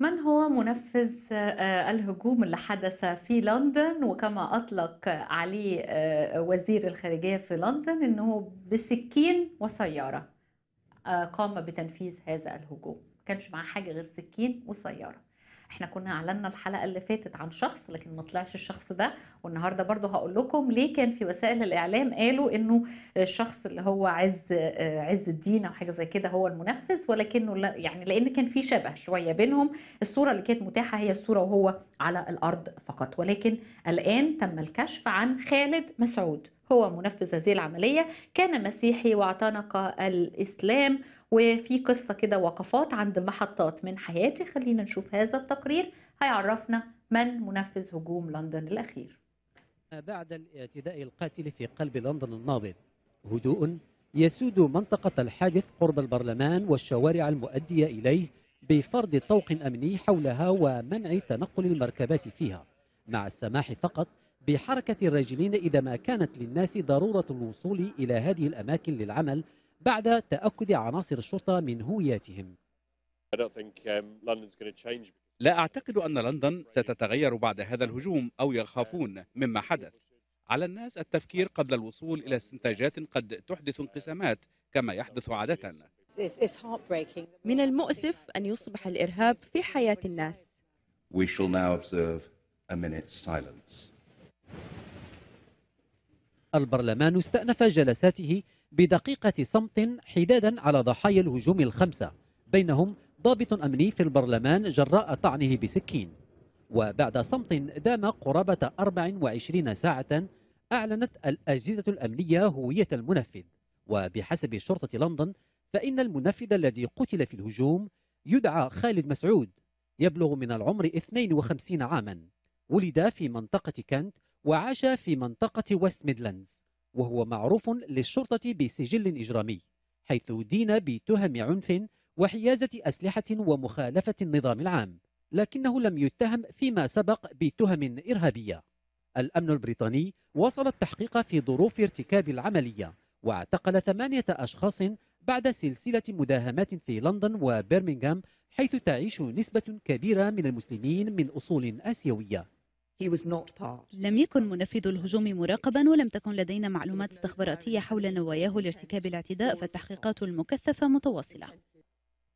من هو منفذ آه، آه، الهجوم اللي حدث في لندن وكما أطلق آه، عليه وزير الخارجية في لندن أنه بسكين وسيارة قام بتنفيذ هذا الهجوم كانش معاه حاجة غير سكين وسيارة احنا كنا اعلنا الحلقه اللي فاتت عن شخص لكن ما طلعش الشخص ده والنهارده برضو هقول لكم ليه كان في وسائل الاعلام قالوا انه الشخص اللي هو عز عز الدين او حاجه زي كده هو المنفذ ولكنه لا يعني لان كان في شبه شويه بينهم الصوره اللي كانت متاحه هي الصوره وهو على الارض فقط ولكن الان تم الكشف عن خالد مسعود هو منفذ هذه العملية كان مسيحي واعتنق الإسلام وفي قصة كده وقفات عند محطات من حياتي خلينا نشوف هذا التقرير هيعرفنا من منفذ هجوم لندن الأخير بعد الاعتداء القاتل في قلب لندن النابض هدوء يسود منطقة الحادث قرب البرلمان والشوارع المؤدية إليه بفرض طوق أمني حولها ومنع تنقل المركبات فيها مع السماح فقط بحركة الراجلين إذا ما كانت للناس ضرورة الوصول إلى هذه الأماكن للعمل بعد تأكد عناصر الشرطة من هوياتهم um, لا أعتقد أن لندن ستتغير بعد هذا الهجوم أو يخافون مما حدث على الناس التفكير قبل الوصول إلى استنتاجات قد تحدث انقسامات كما يحدث عادة من المؤسف أن يصبح الإرهاب في حياة الناس We shall now observe a minute's silence. البرلمان استأنف جلساته بدقيقة صمت حدادا على ضحايا الهجوم الخمسة بينهم ضابط أمني في البرلمان جراء طعنه بسكين وبعد صمت دام قرابة 24 ساعة أعلنت الأجهزة الأمنية هوية المنفذ وبحسب شرطة لندن فإن المنفذ الذي قتل في الهجوم يدعى خالد مسعود يبلغ من العمر 52 عاما ولد في منطقة كانت وعاش في منطقة ويست ميدلاندز وهو معروف للشرطة بسجل إجرامي حيث دين بتهم عنف وحيازة أسلحة ومخالفة النظام العام لكنه لم يتهم فيما سبق بتهم إرهابية الأمن البريطاني واصل التحقيق في ظروف ارتكاب العملية واعتقل ثمانية أشخاص بعد سلسلة مداهمات في لندن وبرمنغهام حيث تعيش نسبة كبيرة من المسلمين من أصول آسيوية لم يكن منفذ الهجوم مراقبا ولم تكن لدينا معلومات استخباراتية حول نواياه لارتكاب الاعتداء فالتحقيقات المكثفة متواصلة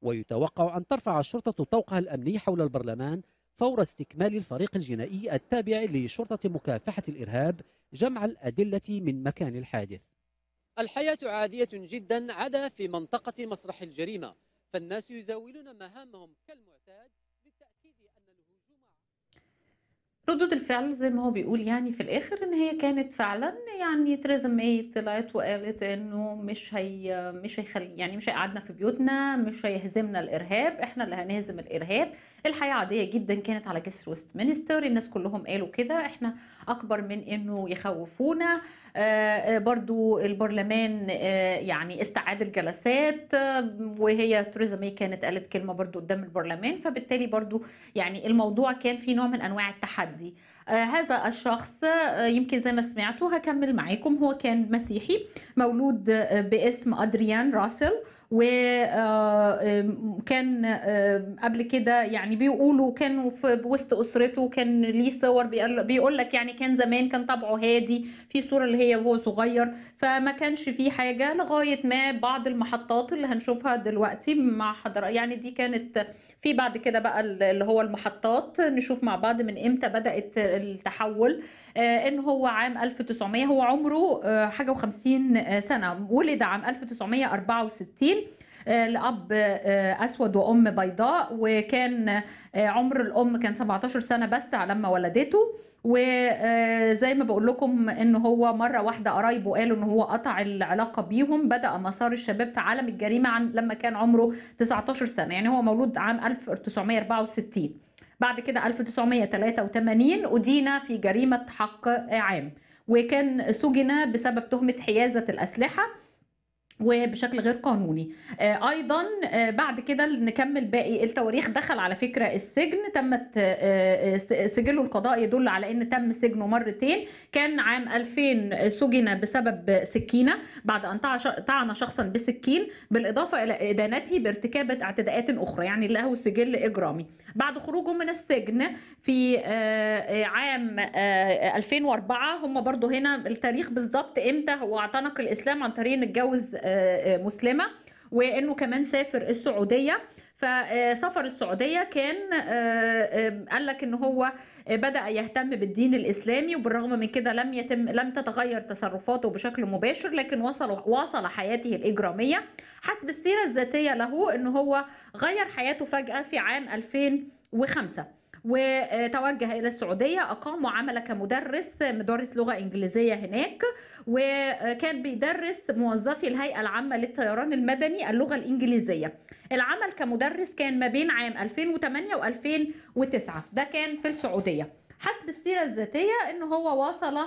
ويتوقع أن ترفع الشرطة طوقها الأمني حول البرلمان فور استكمال الفريق الجنائي التابع لشرطة مكافحة الإرهاب جمع الأدلة من مكان الحادث الحياة عادية جدا عدا في منطقة مسرح الجريمة فالناس يزاولون مهامهم كالمعتاد ردود الفعل زي ما هو بيقول يعني في الاخر ان هي كانت فعلا يعني تريزا ماي طلعت وقالت انه مش هي مش هيخلي يعني مش هيقعدنا في بيوتنا مش هيهزمنا الارهاب احنا اللي هنهزم الارهاب الحياه عاديه جدا كانت على جسر مينستر الناس كلهم قالوا كده احنا اكبر من انه يخوفونا آه، آه، برضو البرلمان آه، يعني استعاد الجلسات وهي تريزا مي كانت قالت كلمه برضو قدام البرلمان فبالتالي برضو يعني الموضوع كان في نوع من انواع التحدي هذا الشخص يمكن زي ما سمعتوا هكمل معاكم هو كان مسيحي مولود باسم ادريان راسل وكان آه، قبل كده يعني بيقولوا كانوا في وسط اسرته كان ليه صور بيقول لك يعني كان زمان كان طبعه هادي في صوره اللي هي وهو صغير فما كانش فيه حاجه لغايه ما بعض المحطات اللي هنشوفها دلوقتي مع حضرتك يعني دي كانت في بعد كده بقى اللي هو المحطات نشوف مع بعض من امتى بدات التحول آه، ان هو عام 1900 هو عمره آه، حاجه و50 آه، سنه ولد عام 1964 لاب اسود وام بيضاء وكان آه، عمر الام كان 17 سنه بس على لما ولدته وزي آه، ما بقول لكم ان هو مره واحده قرايبه قالوا ان هو قطع العلاقه بيهم بدا مسار الشباب في عالم الجريمه عن لما كان عمره 19 سنه يعني هو مولود عام 1964 بعد كده 1983 أدين في جريمة حق عام وكان سجن بسبب تهمة حيازة الأسلحة وبشكل غير قانوني آه، ايضا آه، بعد كده نكمل باقي التواريخ دخل على فكره السجن تمت آه، سجله القضائي يدل على ان تم سجنه مرتين كان عام 2000 سجن بسبب سكينه بعد ان طعن شخصا بسكين بالاضافه الى ادانته بارتكاب اعتداءات اخرى يعني له سجل اجرامي بعد خروجه من السجن في عام 2004 هم برضو هنا التاريخ بالظبط امتى هو اعتنق الاسلام عن طريق ان اتجوز آه، آه، مسلمه وانه كمان سافر السعوديه فسفر آه، السعوديه كان قال لك ان هو بدا يهتم بالدين الاسلامي وبالرغم من كده لم يتم لم تتغير تصرفاته بشكل مباشر لكن وصل واصل حياته الاجراميه حسب السيره الذاتيه له ان هو غير حياته فجاه في عام 2005 وتوجه الى السعوديه اقام وعمل كمدرس مدرس لغه انجليزيه هناك وكان بيدرس موظفي الهيئه العامه للطيران المدني اللغه الانجليزيه العمل كمدرس كان ما بين عام 2008 و2009 ده كان في السعوديه حسب السيره الذاتيه ان هو واصل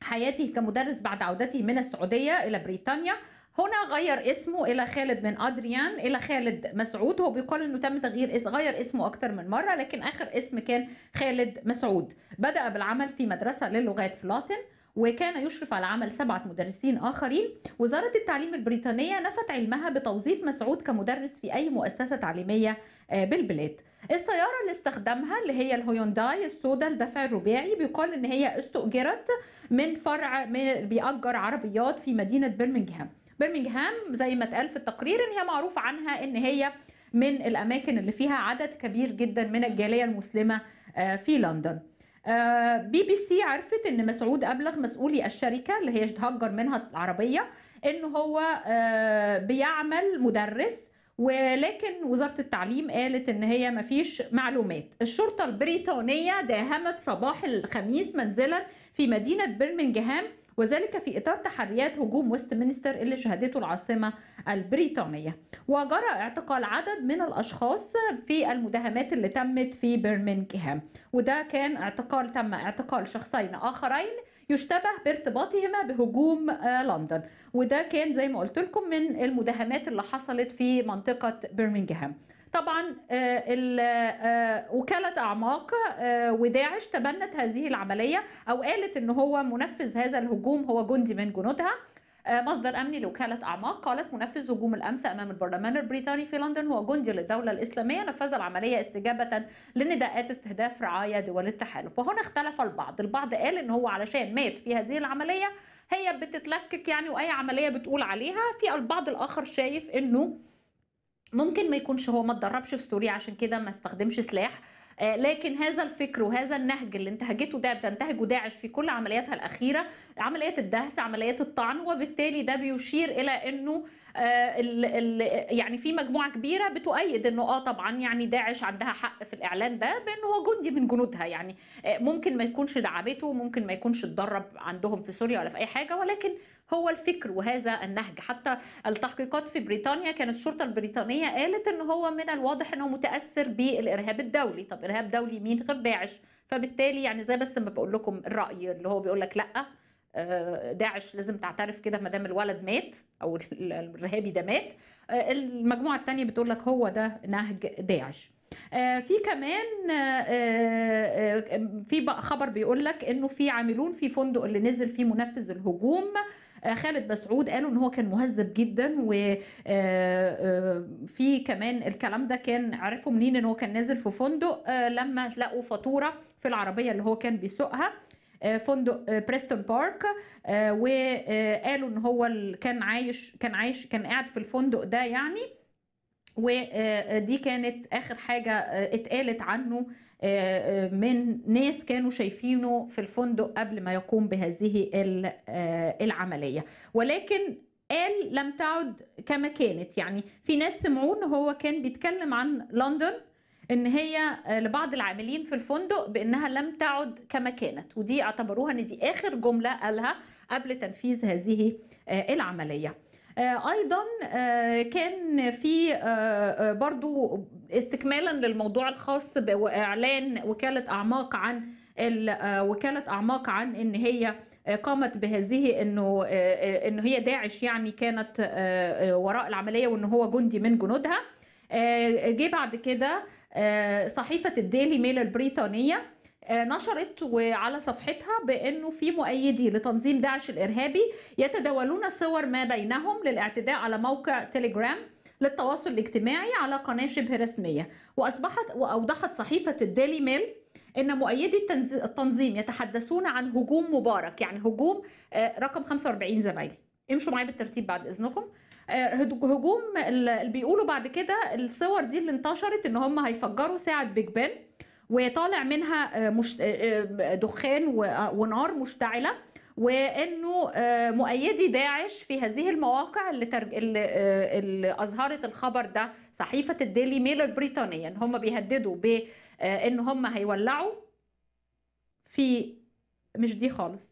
حياته كمدرس بعد عودته من السعوديه الى بريطانيا هنا غير اسمه الى خالد بن ادريان الى خالد مسعود هو بيقال انه تم تغيير اسم غير اسمه اكتر من مره لكن اخر اسم كان خالد مسعود بدا بالعمل في مدرسه للغات في لاتن وكان يشرف على عمل سبعة مدرسين آخرين وزارة التعليم البريطانية نفت علمها بتوظيف مسعود كمدرس في أي مؤسسة تعليمية آه، بالبلاد السيارة اللي استخدمها اللي هي الهيونداي السوداء الدفع الرباعي بيقال ان هي استأجرت من فرع بيأجر عربيات في مدينة برمنجهام برمنجهام زي ما اتقال في التقرير ان هي معروف عنها ان هي من الاماكن اللي فيها عدد كبير جدا من الجاليه المسلمه آه، في لندن آه، بي بي سي عرفت ان مسعود ابلغ مسؤولي الشركه اللي هي اتهجر منها العربيه ان هو آه، بيعمل مدرس ولكن وزاره التعليم قالت ان هي مفيش معلومات الشرطه البريطانيه داهمت صباح الخميس منزلا في مدينه برمنجهام وذلك في إطار تحريات هجوم مينستر اللي شهدته العاصمة البريطانية وجرى اعتقال عدد من الأشخاص في المداهمات اللي تمت في برمنغهام وده كان اعتقال تم اعتقال شخصين آخرين يشتبه بارتباطهما بهجوم آه، لندن وده كان زي ما قلت لكم من المداهمات اللي حصلت في منطقه برمنجهام طبعا آه، آه، وكالة أعماق آه، وداعش تبنت هذه العملية أو قالت أن هو منفذ هذا الهجوم هو جندي من جنودها مصدر أمني لوكالة أعماق قالت منفذ هجوم الأمس أمام البرلمان البريطاني في لندن هو جندي للدولة الإسلامية نفذ العملية استجابة لنداءات استهداف رعايا دول التحالف وهنا اختلف البعض البعض قال أن هو علشان مات في هذه العملية هي بتتلكك يعني واي عمليه بتقول عليها في البعض الاخر شايف انه ممكن ما يكونش هو ما تدربش في سوريا عشان كده ما استخدمش سلاح آه، لكن هذا الفكر وهذا النهج اللي انتهجته ده بتنتهجه داعش في كل عملياتها الاخيره عمليات الدهس عمليات الطعن وبالتالي ده بيشير الى انه آه، يعني في مجموعه كبيره بتؤيد انه اه طبعا يعني داعش عندها حق في الاعلان ده بانه هو جندي من جنودها يعني آه، ممكن ما يكونش دعمته ممكن ما يكونش اتدرب عندهم في سوريا ولا في اي حاجه ولكن هو الفكر وهذا النهج حتى التحقيقات في بريطانيا كانت الشرطه البريطانيه قالت ان هو من الواضح انه متاثر بالارهاب الدولي طب ارهاب دولي مين غير داعش فبالتالي يعني زي بس ما بقول لكم الراي اللي هو بيقول لك لا آه، داعش لازم تعترف كده ما دام الولد مات او الارهابي ده مات آه، المجموعه الثانيه بتقول لك هو ده نهج داعش آه، في كمان آه، آه، في خبر بيقول لك انه في عاملون في فندق اللي نزل فيه منفذ الهجوم خالد مسعود قالوا ان هو كان مهذب جدا وفي كمان الكلام ده كان عرفوا منين ان هو كان نازل في فندق لما لقوا فاتوره في العربيه اللي هو كان بيسوقها فندق بريستون بارك وقالوا ان هو كان عايش كان عايش كان قاعد في الفندق ده يعني ودي كانت اخر حاجه آه، اتقالت عنه آه، آه، من ناس كانوا شايفينه في الفندق قبل ما يقوم بهذه العمليه ولكن قال لم تعد كما كانت يعني في ناس سمعوه ان هو كان بيتكلم عن لندن ان هي لبعض العاملين في الفندق بانها لم تعد كما كانت ودي اعتبروها ان دي اخر جمله قالها قبل تنفيذ هذه العمليه آه، ايضا آه، كان في آه، برضو استكمالا للموضوع الخاص باعلان وكاله اعماق عن وكاله اعماق عن ان هي قامت بهذه انه انه هي داعش يعني كانت وراء العمليه وان هو جندي من جنودها جه بعد كده صحيفه الديلي ميل البريطانيه آه، نشرت وعلى صفحتها بانه في مؤيدي لتنظيم داعش الارهابي يتداولون صور ما بينهم للاعتداء على موقع تيليجرام للتواصل الاجتماعي على قناه شبه رسميه واصبحت واوضحت صحيفه الديلي ميل ان مؤيدي التنظيم يتحدثون عن هجوم مبارك يعني هجوم آه، رقم 45 زمايلي امشوا معايا بالترتيب بعد اذنكم آه، هجوم اللي بيقولوا بعد كده الصور دي اللي انتشرت ان هم هيفجروا ساعه بيج بان وطالع منها آه، آه، آه، دخان ونار مشتعله وانه مؤيدي داعش في هذه المواقع اللي, ترج... اللي اظهرت الخبر ده صحيفه الديلي ميل البريطانيه ان هم بيهددوا بان هم هيولعوا في مش دي خالص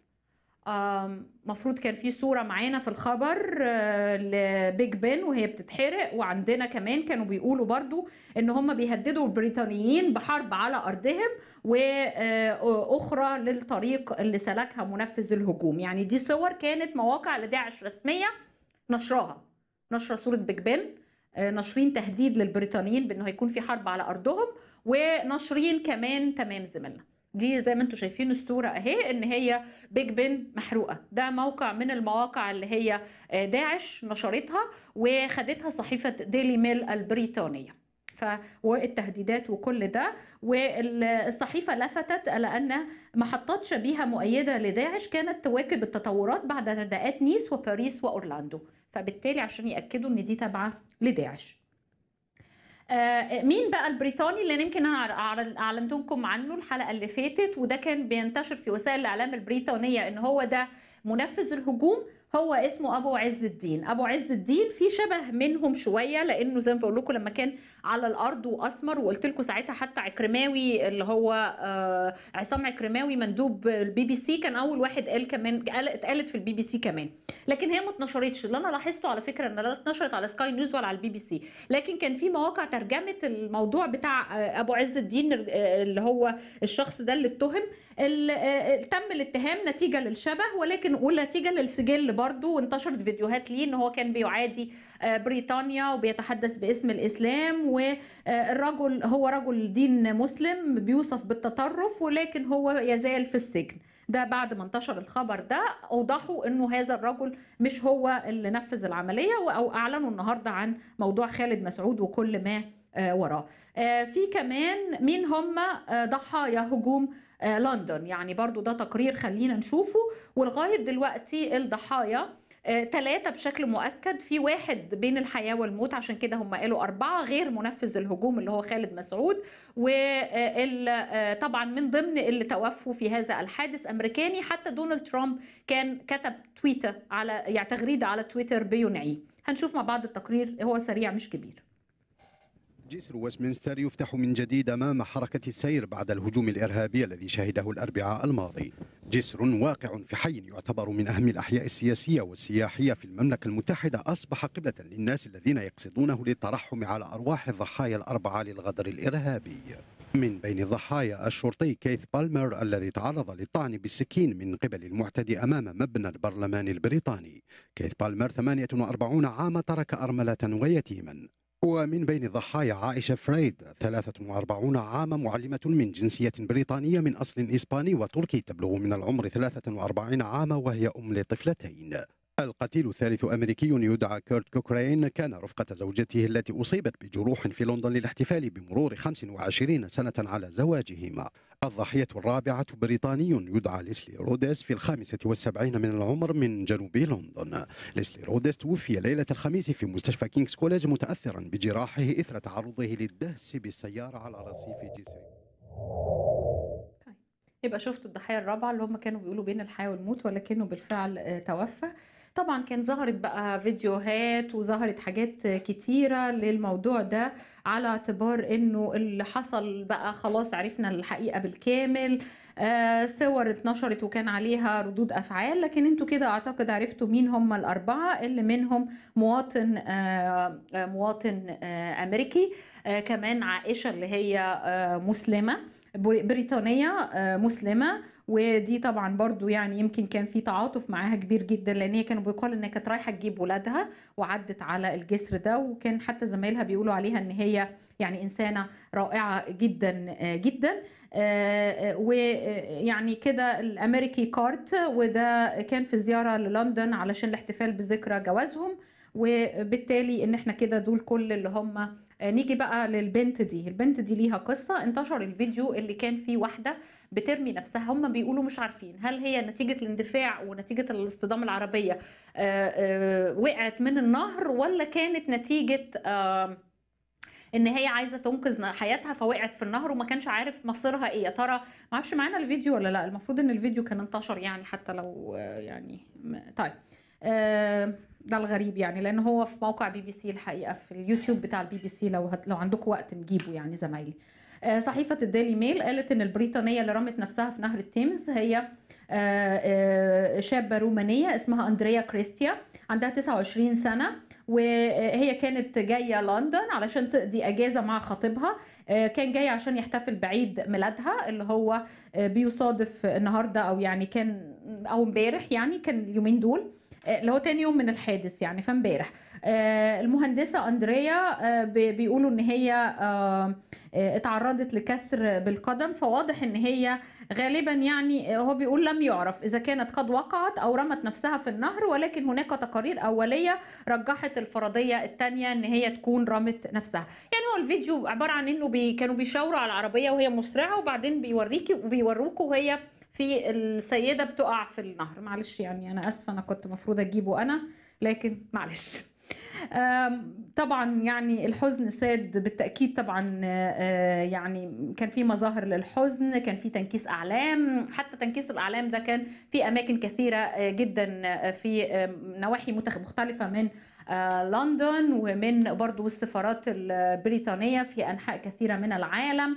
مفروض كان في صورة معانا في الخبر آه، لبيج بن وهي بتتحرق وعندنا كمان كانوا بيقولوا برضو ان هم بيهددوا البريطانيين بحرب على ارضهم واخرى آه، للطريق اللي سلكها منفذ الهجوم يعني دي صور كانت مواقع لداعش رسمية نشراها نشر صورة بيج بن آه، ناشرين تهديد للبريطانيين بانه هيكون في حرب على ارضهم وناشرين كمان تمام زميلنا دي زي ما انتم شايفين الصوره اهي ان هي بيج بن محروقه ده موقع من المواقع اللي هي آه، داعش نشرتها وخدتها صحيفه ديلي ميل البريطانيه ف والتهديدات وكل ده والصحيفه لفتت لان محطات شبيهه مؤيده لداعش كانت تواكب التطورات بعد نداءات نيس وباريس واورلاندو فبالتالي عشان ياكدوا ان دي تابعه لداعش آه، مين بقى البريطاني اللي يمكن انا اعلنت عنه الحلقه اللي فاتت وده كان بينتشر في وسائل الاعلام البريطانيه ان هو ده منفذ الهجوم هو اسمه ابو عز الدين ابو عز الدين في شبه منهم شويه لانه زي ما بقول لكم لما كان على الارض واسمر وقلت لكم ساعتها حتى عكرماوي اللي هو آه، عصام عكرماوي مندوب البي بي سي كان اول واحد قال كمان اتقالت في البي بي سي كمان لكن هي ما اتنشرتش اللي انا لاحظته على فكره ان لا اتنشرت على سكاي نيوز ولا على البي بي سي لكن كان في مواقع ترجمت الموضوع بتاع آه، ابو عز الدين آه، اللي هو الشخص ده اللي اتهم آه، آه، تم الاتهام نتيجه للشبه ولكن ونتيجه للسجل برضه وانتشرت فيديوهات ليه ان هو كان بيعادي آه، بريطانيا وبيتحدث باسم الاسلام والرجل هو رجل دين مسلم بيوصف بالتطرف ولكن هو يزال في السجن ده بعد ما انتشر الخبر ده اوضحوا انه هذا الرجل مش هو اللي نفذ العمليه او اعلنوا النهارده عن موضوع خالد مسعود وكل ما وراه في كمان مين هم ضحايا هجوم آه، لندن يعني برضو ده تقرير خلينا نشوفه ولغاية دلوقتي الضحايا ثلاثة آه، بشكل مؤكد في واحد بين الحياة والموت عشان كده هم قالوا أربعة غير منفذ الهجوم اللي هو خالد مسعود وطبعا آه، من ضمن اللي توفوا في هذا الحادث أمريكاني حتى دونالد ترامب كان كتب تويتة على يعني تغريدة على تويتر بينعيه هنشوف مع بعض التقرير هو سريع مش كبير جسر وستمنستر يفتح من جديد أمام حركة السير بعد الهجوم الإرهابي الذي شهده الأربعاء الماضي جسر واقع في حي يعتبر من أهم الأحياء السياسية والسياحية في المملكة المتحدة أصبح قبلة للناس الذين يقصدونه للترحم على أرواح الضحايا الأربعة للغدر الإرهابي من بين الضحايا الشرطي كيث بالمر الذي تعرض للطعن بالسكين من قبل المعتدي أمام مبنى البرلمان البريطاني كيث بالمر 48 عام ترك أرملة ويتيما ومن بين ضحايا عائشة فريد 43 عاما معلمة من جنسية بريطانية من أصل إسباني وتركي تبلغ من العمر 43 عاما وهي أم لطفلتين القتيل الثالث أمريكي يدعى كيرت كوكرين كان رفقة زوجته التي أصيبت بجروح في لندن للاحتفال بمرور 25 سنة على زواجهما الضحية الرابعة بريطاني يدعى ليسلي رودس في الخامسة والسبعين من العمر من جنوب لندن ليسلي رودس توفي ليلة الخميس في مستشفى كينغز كوليج متأثرا بجراحه إثر تعرضه للدهس بالسيارة على رصيف جسر طيب، يبقى شفتوا الضحية الرابعة اللي هم كانوا بيقولوا بين الحياة والموت ولكنه بالفعل آه، توفى طبعا كان ظهرت بقى فيديوهات وظهرت حاجات كتيرة للموضوع ده على اعتبار انه اللي حصل بقى خلاص عرفنا الحقيقة بالكامل آه، صور اتنشرت وكان عليها ردود افعال لكن انتوا كده اعتقد عرفتوا مين هم الاربعة اللي منهم مواطن آه، آه، مواطن امريكي كمان عائشة اللي هي مسلمة بريطانية مسلمة ودي طبعا برضو يعني يمكن كان في تعاطف معاها كبير جدا لان هي كانوا بيقال انها كانت رايحه تجيب ولادها وعدت على الجسر ده وكان حتى زمايلها بيقولوا عليها ان هي يعني انسانه رائعه جدا آه، جدا آه، آه، ويعني كده الامريكي كارت وده كان في زياره للندن علشان الاحتفال بذكرى جوازهم وبالتالي ان احنا كده دول كل اللي هم نيجي بقى للبنت دي البنت دي ليها قصه انتشر الفيديو اللي كان فيه واحده بترمي نفسها هم بيقولوا مش عارفين هل هي نتيجه الاندفاع ونتيجه الاصطدام العربيه آه، آه، وقعت من النهر ولا كانت نتيجه ان هي عايزه تنقذ حياتها فوقعت في النهر وما كانش عارف مصيرها ايه يا ترى ما اعرفش معانا الفيديو ولا لا المفروض ان الفيديو كان انتشر يعني حتى لو آه، يعني طيب ده الغريب يعني لان هو في موقع بي بي سي الحقيقه في اليوتيوب بتاع البي بي سي لو هت... لو عندكم وقت نجيبه يعني زمايلي آه، صحيفة الدالي ميل قالت إن البريطانية اللي رمت نفسها في نهر التيمز هي آه، آه، شابة رومانية اسمها أندريا كريستيا عندها 29 سنة وهي كانت جايه لندن علشان تقضي اجازه مع خطيبها كان جاي عشان يحتفل بعيد ميلادها اللي هو بيصادف النهارده او يعني كان او امبارح يعني كان اليومين دول اللي هو تاني يوم من الحادث يعني فامبارح آه، المهندسه اندريا آه، بيقولوا ان هي آه، اتعرضت لكسر بالقدم فواضح ان هي غالبا يعني هو بيقول لم يعرف اذا كانت قد وقعت او رمت نفسها في النهر ولكن هناك تقارير اوليه رجحت الفرضيه الثانيه ان هي تكون رمت نفسها يعني هو الفيديو عباره عن انه بي كانوا بيشاوروا على العربيه وهي مسرعه وبعدين بيوريكي وبيوروكوا وهي في السيده بتقع في النهر معلش يعني انا اسفه انا كنت المفروض اجيبه انا لكن معلش طبعا يعني الحزن ساد بالتاكيد طبعا آه، آه، يعني كان في مظاهر للحزن كان في تنكيس اعلام حتى تنكيس الاعلام ده كان في اماكن كثيره آه، جدا في نواحي مختلفه من لندن ومن برضو السفارات البريطانيه في انحاء كثيره من العالم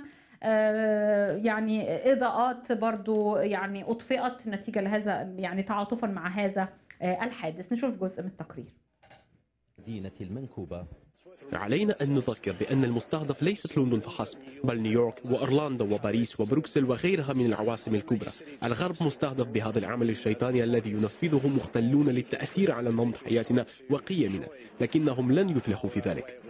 يعني اضاءات برضو يعني اطفئت نتيجه لهذا يعني تعاطفا مع هذا الحادث نشوف جزء من التقرير المدينة المنكوبة علينا أن نذكر بأن المستهدف ليست لندن فحسب بل نيويورك وأورلاندو وباريس وبروكسل وغيرها من العواصم الكبرى الغرب مستهدف بهذا العمل الشيطاني الذي ينفذه مختلون للتأثير على نمط حياتنا وقيمنا لكنهم لن يفلحوا في ذلك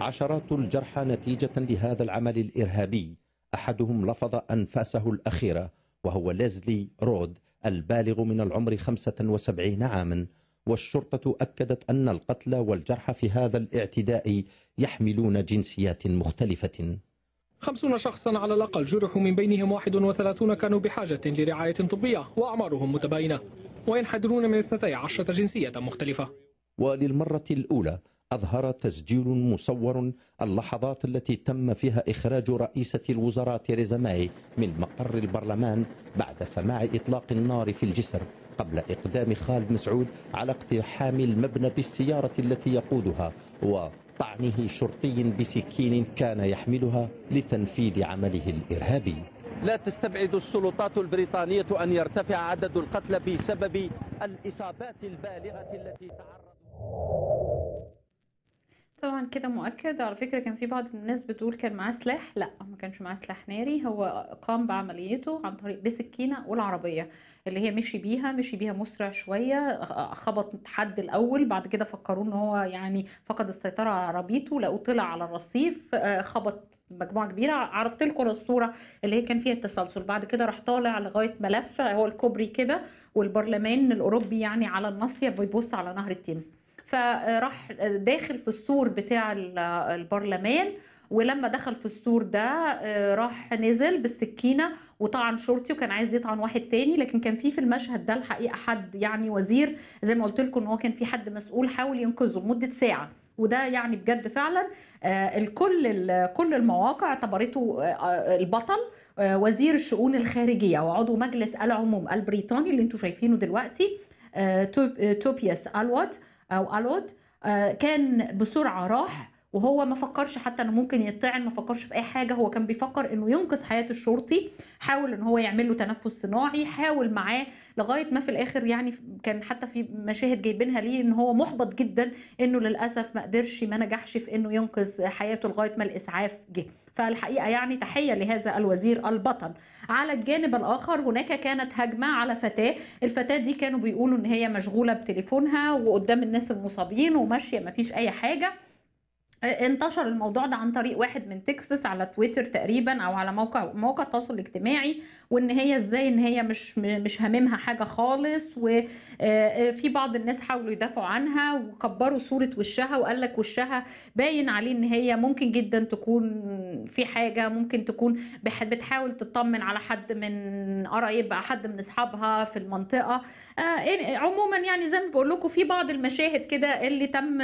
عشرات الجرحى نتيجة لهذا العمل الإرهابي أحدهم لفظ أنفاسه الأخيرة وهو ليزلي رود البالغ من العمر 75 عاماً والشرطة أكدت أن القتلى والجرحى في هذا الاعتداء يحملون جنسيات مختلفة خمسون شخصا على الأقل جرحوا من بينهم 31 كانوا بحاجة لرعاية طبية وأعمارهم متباينة وينحدرون من 12 جنسية مختلفة وللمرة الأولى أظهر تسجيل مصور اللحظات التي تم فيها إخراج رئيسة الوزراء تيريزا ماي من مقر البرلمان بعد سماع إطلاق النار في الجسر قبل إقدام خالد مسعود على اقتحام المبنى بالسيارة التي يقودها وطعنه شرطي بسكين كان يحملها لتنفيذ عمله الإرهابي لا تستبعد السلطات البريطانية أن يرتفع عدد القتلى بسبب الإصابات البالغة التي تعرض طبعا كده مؤكد على فكرة كان في بعض الناس بتقول كان معاه سلاح لا ما كانش معاه سلاح ناري هو قام بعمليته عن طريق بسكينة والعربية اللي هي مشي بيها مشي بيها مسرع شوية خبط حد الأول بعد كده فكروه ان هو يعني فقد السيطرة على عربيته لقوه طلع على الرصيف خبط مجموعه كبيره عرضت لكم الصوره اللي هي كان فيها التسلسل بعد كده راح طالع لغايه ملف هو الكوبري كده والبرلمان الاوروبي يعني على الناصيه بيبص على نهر التيمز فراح داخل في السور بتاع البرلمان ولما دخل في السور ده آه، راح نزل بالسكينه وطعن شرطي وكان عايز يطعن واحد تاني لكن كان في في المشهد ده الحقيقه حد يعني وزير زي ما قلت لكم ان هو كان في حد مسؤول حاول ينقذه لمده ساعه وده يعني بجد فعلا آه، الكل كل المواقع اعتبرته آه، البطل وزير الشؤون الخارجيه وعضو مجلس العموم البريطاني اللي انتم شايفينه دلوقتي توبياس الوات او الوت آه، كان بسرعه راح وهو ما فكرش حتى انه ممكن يطعن ما فكرش في اي حاجه هو كان بيفكر انه ينقذ حياه الشرطي حاول ان هو يعمل له تنفس صناعي حاول معاه لغايه ما في الاخر يعني كان حتى في مشاهد جايبينها ليه ان هو محبط جدا انه للاسف ما قدرش ما نجحش في انه ينقذ حياته لغايه ما الاسعاف جه فالحقيقه يعني تحيه لهذا الوزير البطل على الجانب الاخر هناك كانت هجمه على فتاه الفتاه دي كانوا بيقولوا ان هي مشغوله بتليفونها وقدام الناس المصابين وماشيه مفيش اي حاجه آه، انتشر الموضوع ده عن طريق واحد من تكساس على تويتر تقريبا او على موقع موقع التواصل الاجتماعي وان هي ازاي ان هي مش مش هاممها حاجه خالص وفي آه، آه، بعض الناس حاولوا يدافعوا عنها وكبروا صوره وشها وقال لك وشها باين عليه ان هي ممكن جدا تكون في حاجه ممكن تكون بتحاول تطمن على حد من قرايب حد من اصحابها في المنطقه آه، يعني عموما يعني زي ما بقول لكم في بعض المشاهد كده اللي تم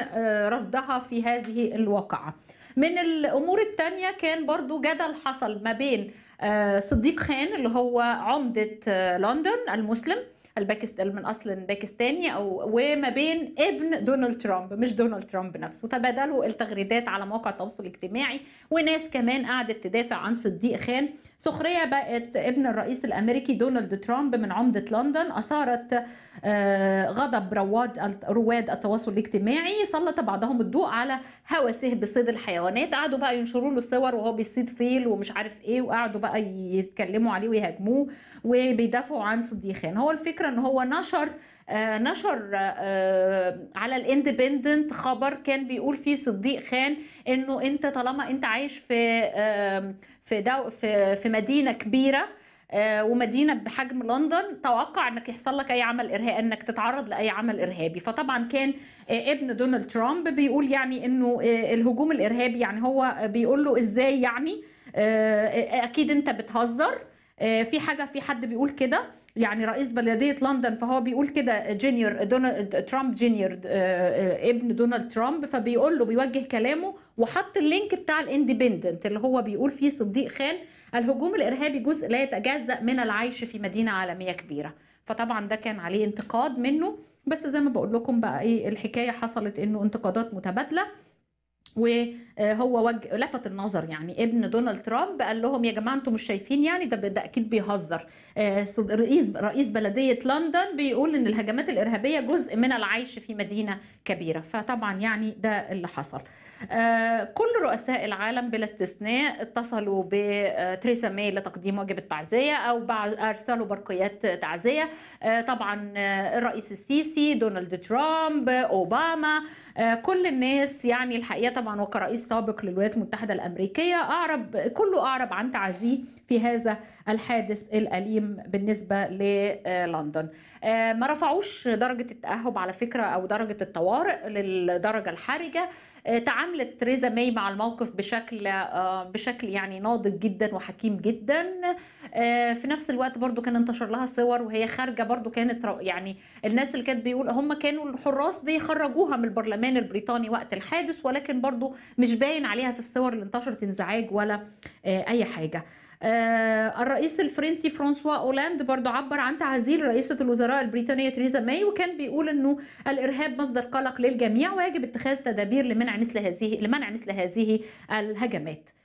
رصدها في هذه الواقعه من الامور الثانيه كان برضو جدل حصل ما بين آه، صديق خان اللي هو عمدة آه، لندن المسلم الباكست من اصل باكستاني او وما بين ابن دونالد ترامب مش دونالد ترامب نفسه تبادلوا التغريدات على مواقع التواصل الاجتماعي وناس كمان قعدت تدافع عن صديق خان سخرية بقت ابن الرئيس الأمريكي دونالد ترامب من عمدة لندن أثارت آه، غضب رواد رواد التواصل الاجتماعي سلط بعضهم الضوء على هوسه بصيد الحيوانات قعدوا بقى ينشروا له صور وهو بيصيد فيل ومش عارف ايه وقعدوا بقى يتكلموا عليه ويهاجموه وبيدافعوا عن صديقين هو الفكره ان هو نشر آه نشر آه, آه، على الاندبندنت خبر كان بيقول فيه صديق خان انه انت طالما انت عايش في آه في دو في في مدينه كبيره آه، ومدينه بحجم لندن توقع انك يحصل لك اي عمل ارهابي انك تتعرض لاي عمل ارهابي فطبعا كان آه، ابن دونالد ترامب بيقول يعني انه الهجوم الارهابي يعني هو بيقول له ازاي يعني اكيد انت بتهزر آه، في حاجه في حد بيقول كده يعني رئيس بلديه لندن فهو بيقول كده جونيور دونالد ترامب جونيور آه، آه، ابن دونالد ترامب فبيقول له بيوجه كلامه وحط اللينك بتاع الاندبندنت اللي هو بيقول فيه صديق خان الهجوم الارهابي جزء لا يتجزا من العيش في مدينه عالميه كبيره فطبعا ده كان عليه انتقاد منه بس زي ما بقول لكم بقى ايه الحكايه حصلت انه انتقادات متبادله وهو وج... لفت النظر يعني ابن دونالد ترامب قال لهم يا جماعه انتم مش شايفين يعني ده ده اكيد بيهزر آه، رئيس رئيس بلديه لندن بيقول ان الهجمات الارهابيه جزء من العيش في مدينه كبيره فطبعا يعني ده اللي حصل آه، كل رؤساء العالم بلا استثناء اتصلوا بتريسا ماي لتقديم واجب التعزية أو أرسلوا برقيات تعزية آه، طبعا آه، الرئيس السيسي دونالد ترامب أوباما كل الناس يعني الحقيقة طبعا وكرئيس سابق للولايات المتحدة الأمريكية أعرب كله أعرب عن تعزيه في هذا الحادث الأليم بالنسبة للندن ما رفعوش درجة التأهب على فكرة أو درجة الطوارئ للدرجة الحرجة آه، تعاملت تريزا ماي مع الموقف بشكل آه، بشكل يعني ناضج جدا وحكيم جدا آه، في نفس الوقت برضو كان انتشر لها صور وهي خارجه برضو كانت يعني الناس اللي كانت بيقول هم كانوا الحراس بيخرجوها من البرلمان البريطاني وقت الحادث ولكن برضو مش باين عليها في الصور اللي انتشرت انزعاج ولا اي حاجه آه، الرئيس الفرنسي فرانسوا اولاند برضه عبر عن تعزيل رئيسة الوزراء البريطانية تريزا ماي وكان بيقول انه الارهاب مصدر قلق للجميع ويجب اتخاذ تدابير لمنع مثل هذه لمنع مثل هذه الهجمات